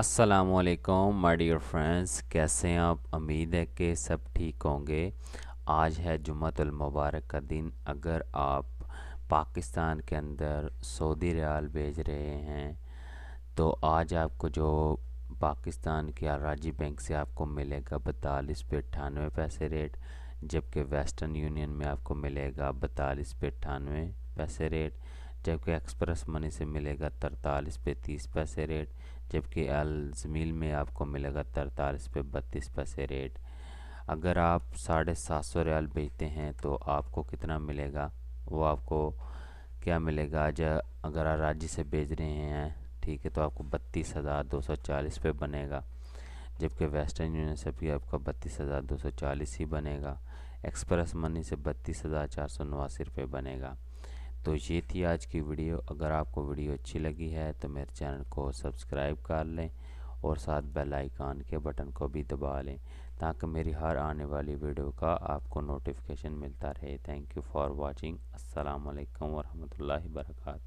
असलकम my dear friends कैसे हैं आप उम्मीद है कि सब ठीक होंगे आज है जुमतुल मुबारक का दिन अगर आप पाकिस्तान के अंदर सऊदी रियाल भेज रहे हैं तो आज आपको जो पाकिस्तान के राजी बैंक से आपको मिलेगा बतालीस पे अट्ठानवे पैसे रेट जबकि वेस्टर्न यूनियन में आपको मिलेगा बतालीस पे अट्ठानवे पैसे रेट जबकि एक्सप्रेस मनी से मिलेगा तरतालीस पे तीस पैसे रेट जबकि अलजमील में आपको मिलेगा तरतालीस पे बत्तीस पैसे रेट अगर आप साढ़े सात सौ रियाल बेचते हैं तो आपको कितना मिलेगा वो आपको क्या मिलेगा जब अगर आप राज्य से बेच रहे हैं ठीक है तो आपको बत्तीस हज़ार दो सौ चालीस पे बनेगा जबकि वेस्टर्न यूनियन से भी आपका बत्तीस हज़ार दो सौ चालीस ही बनेगा एक्सप्रेस मनी से बत्तीस हज़ार चार सौ नवासी रुपये बनेगा तो ये थी आज की वीडियो अगर आपको वीडियो अच्छी लगी है तो मेरे चैनल को सब्सक्राइब कर लें और साथ बेल आइकन के बटन को भी दबा लें ताकि मेरी हर आने वाली वीडियो का आपको नोटिफिकेशन मिलता रहे थैंक यू फॉर वॉचिंग अस्सलाम वरहमल वर्का